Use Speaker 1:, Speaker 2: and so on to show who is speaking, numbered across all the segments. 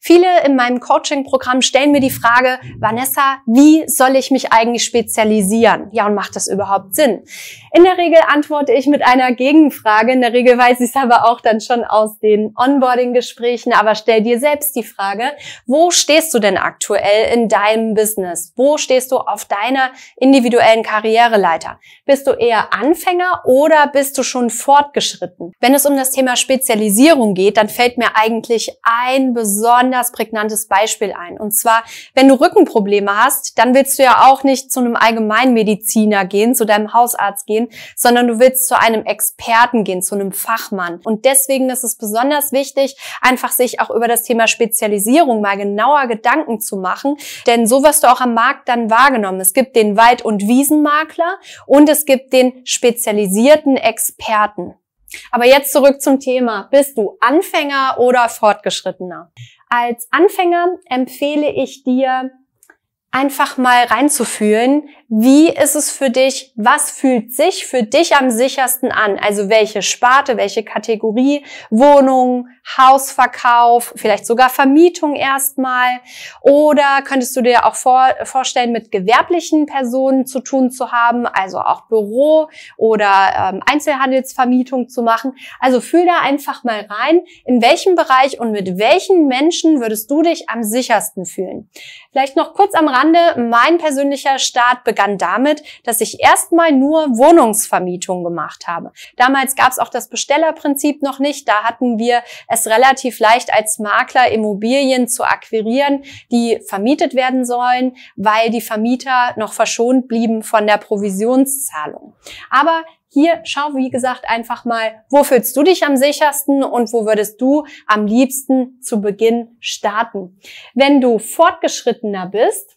Speaker 1: Viele in meinem Coaching-Programm stellen mir die Frage, Vanessa, wie soll ich mich eigentlich spezialisieren? Ja, und macht das überhaupt Sinn? In der Regel antworte ich mit einer Gegenfrage. In der Regel weiß ich es aber auch dann schon aus den Onboarding-Gesprächen. Aber stell dir selbst die Frage, wo stehst du denn aktuell in deinem Business? Wo stehst du auf deiner individuellen Karriereleiter? Bist du eher Anfänger oder bist du schon fortgeschritten? Wenn es um das Thema Spezialisierung geht, dann fällt mir eigentlich ein besonderes besonders prägnantes Beispiel ein. Und zwar, wenn du Rückenprobleme hast, dann willst du ja auch nicht zu einem Allgemeinmediziner gehen, zu deinem Hausarzt gehen, sondern du willst zu einem Experten gehen, zu einem Fachmann. Und deswegen ist es besonders wichtig, einfach sich auch über das Thema Spezialisierung mal genauer Gedanken zu machen. Denn so wirst du auch am Markt dann wahrgenommen. Es gibt den Wald- und Wiesenmakler und es gibt den spezialisierten Experten. Aber jetzt zurück zum Thema. Bist du Anfänger oder Fortgeschrittener? Als Anfänger empfehle ich dir, einfach mal reinzufühlen, wie ist es für dich, was fühlt sich für dich am sichersten an? Also welche Sparte, welche Kategorie, Wohnung, Hausverkauf, vielleicht sogar Vermietung erstmal. Oder könntest du dir auch vor, vorstellen, mit gewerblichen Personen zu tun zu haben, also auch Büro oder ähm, Einzelhandelsvermietung zu machen. Also fühl da einfach mal rein, in welchem Bereich und mit welchen Menschen würdest du dich am sichersten fühlen. Vielleicht noch kurz am Rand Rande, mein persönlicher Start begann damit, dass ich erstmal nur Wohnungsvermietung gemacht habe. Damals gab es auch das Bestellerprinzip noch nicht. Da hatten wir es relativ leicht als Makler Immobilien zu akquirieren, die vermietet werden sollen, weil die Vermieter noch verschont blieben von der Provisionszahlung. Aber hier schau, wie gesagt, einfach mal, wo fühlst du dich am sichersten und wo würdest du am liebsten zu Beginn starten. Wenn du fortgeschrittener bist,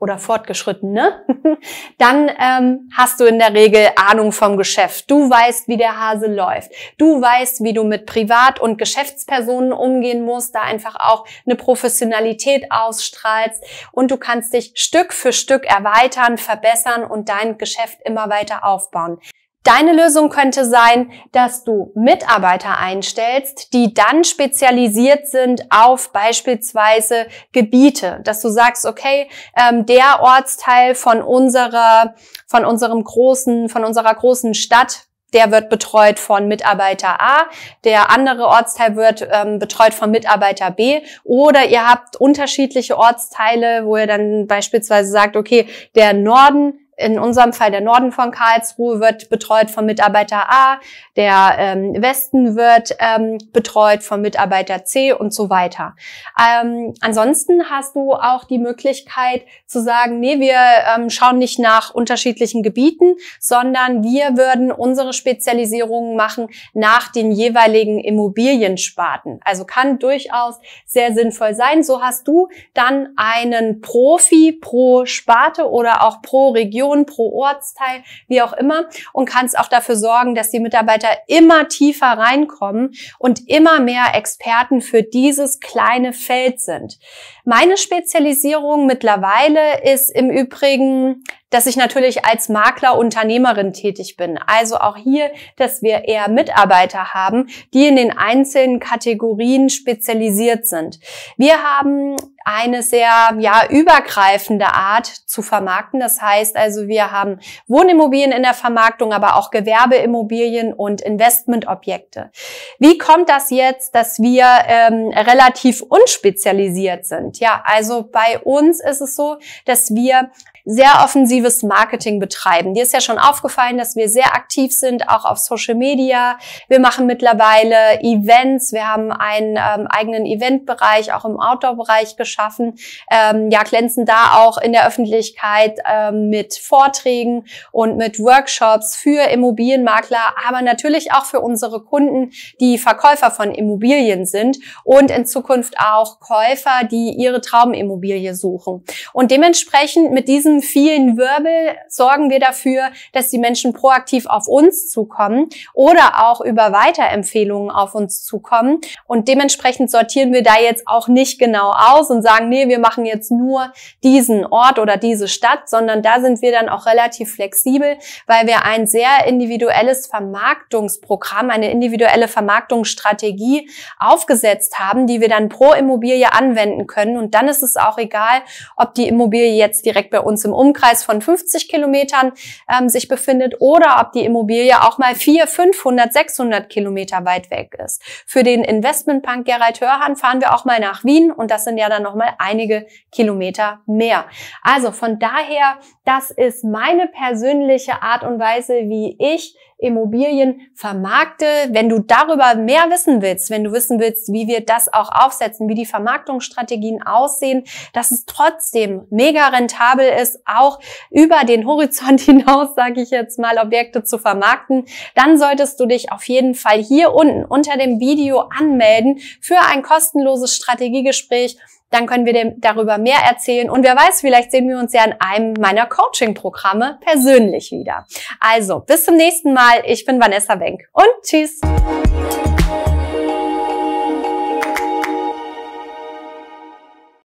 Speaker 1: oder Fortgeschrittene, ne? dann ähm, hast du in der Regel Ahnung vom Geschäft. Du weißt, wie der Hase läuft. Du weißt, wie du mit Privat- und Geschäftspersonen umgehen musst, da einfach auch eine Professionalität ausstrahlst und du kannst dich Stück für Stück erweitern, verbessern und dein Geschäft immer weiter aufbauen. Deine Lösung könnte sein, dass du Mitarbeiter einstellst, die dann spezialisiert sind auf beispielsweise Gebiete, dass du sagst, okay, ähm, der Ortsteil von unserer, von unserem großen, von unserer großen Stadt, der wird betreut von Mitarbeiter A, der andere Ortsteil wird ähm, betreut von Mitarbeiter B oder ihr habt unterschiedliche Ortsteile, wo ihr dann beispielsweise sagt, okay, der Norden in unserem Fall der Norden von Karlsruhe wird betreut von Mitarbeiter A, der ähm, Westen wird ähm, betreut von Mitarbeiter C und so weiter. Ähm, ansonsten hast du auch die Möglichkeit zu sagen, nee, wir ähm, schauen nicht nach unterschiedlichen Gebieten, sondern wir würden unsere Spezialisierungen machen nach den jeweiligen Immobiliensparten. Also kann durchaus sehr sinnvoll sein. So hast du dann einen Profi pro Sparte oder auch pro Region Region, pro Ortsteil, wie auch immer und kannst auch dafür sorgen, dass die Mitarbeiter immer tiefer reinkommen und immer mehr Experten für dieses kleine Feld sind. Meine Spezialisierung mittlerweile ist im Übrigen dass ich natürlich als Makler Unternehmerin tätig bin. Also auch hier, dass wir eher Mitarbeiter haben, die in den einzelnen Kategorien spezialisiert sind. Wir haben eine sehr ja, übergreifende Art zu vermarkten. Das heißt also, wir haben Wohnimmobilien in der Vermarktung, aber auch Gewerbeimmobilien und Investmentobjekte. Wie kommt das jetzt, dass wir ähm, relativ unspezialisiert sind? Ja, also bei uns ist es so, dass wir sehr offensives Marketing betreiben. Dir ist ja schon aufgefallen, dass wir sehr aktiv sind, auch auf Social Media. Wir machen mittlerweile Events. Wir haben einen ähm, eigenen Eventbereich, auch im Outdoor-Bereich geschaffen. Ähm, ja, glänzen da auch in der Öffentlichkeit ähm, mit Vorträgen und mit Workshops für Immobilienmakler, aber natürlich auch für unsere Kunden, die Verkäufer von Immobilien sind und in Zukunft auch Käufer, die ihre Traumimmobilie suchen. Und dementsprechend mit diesem diesem vielen Wirbel sorgen wir dafür, dass die Menschen proaktiv auf uns zukommen oder auch über Weiterempfehlungen auf uns zukommen. Und dementsprechend sortieren wir da jetzt auch nicht genau aus und sagen, nee, wir machen jetzt nur diesen Ort oder diese Stadt, sondern da sind wir dann auch relativ flexibel, weil wir ein sehr individuelles Vermarktungsprogramm, eine individuelle Vermarktungsstrategie aufgesetzt haben, die wir dann pro Immobilie anwenden können. Und dann ist es auch egal, ob die Immobilie jetzt direkt bei uns im Umkreis von 50 Kilometern ähm, sich befindet oder ob die Immobilie auch mal 400, 500, 600 Kilometer weit weg ist. Für den Investmentbank Gerald Hörhan fahren wir auch mal nach Wien und das sind ja dann nochmal einige Kilometer mehr. Also von daher, das ist meine persönliche Art und Weise, wie ich Immobilien vermarkte. Wenn du darüber mehr wissen willst, wenn du wissen willst, wie wir das auch aufsetzen, wie die Vermarktungsstrategien aussehen, dass es trotzdem mega rentabel ist, auch über den Horizont hinaus, sage ich jetzt mal, Objekte zu vermarkten, dann solltest du dich auf jeden Fall hier unten unter dem Video anmelden für ein kostenloses Strategiegespräch dann können wir dem darüber mehr erzählen und wer weiß, vielleicht sehen wir uns ja in einem meiner Coaching-Programme persönlich wieder. Also, bis zum nächsten Mal. Ich bin Vanessa Wenk und tschüss.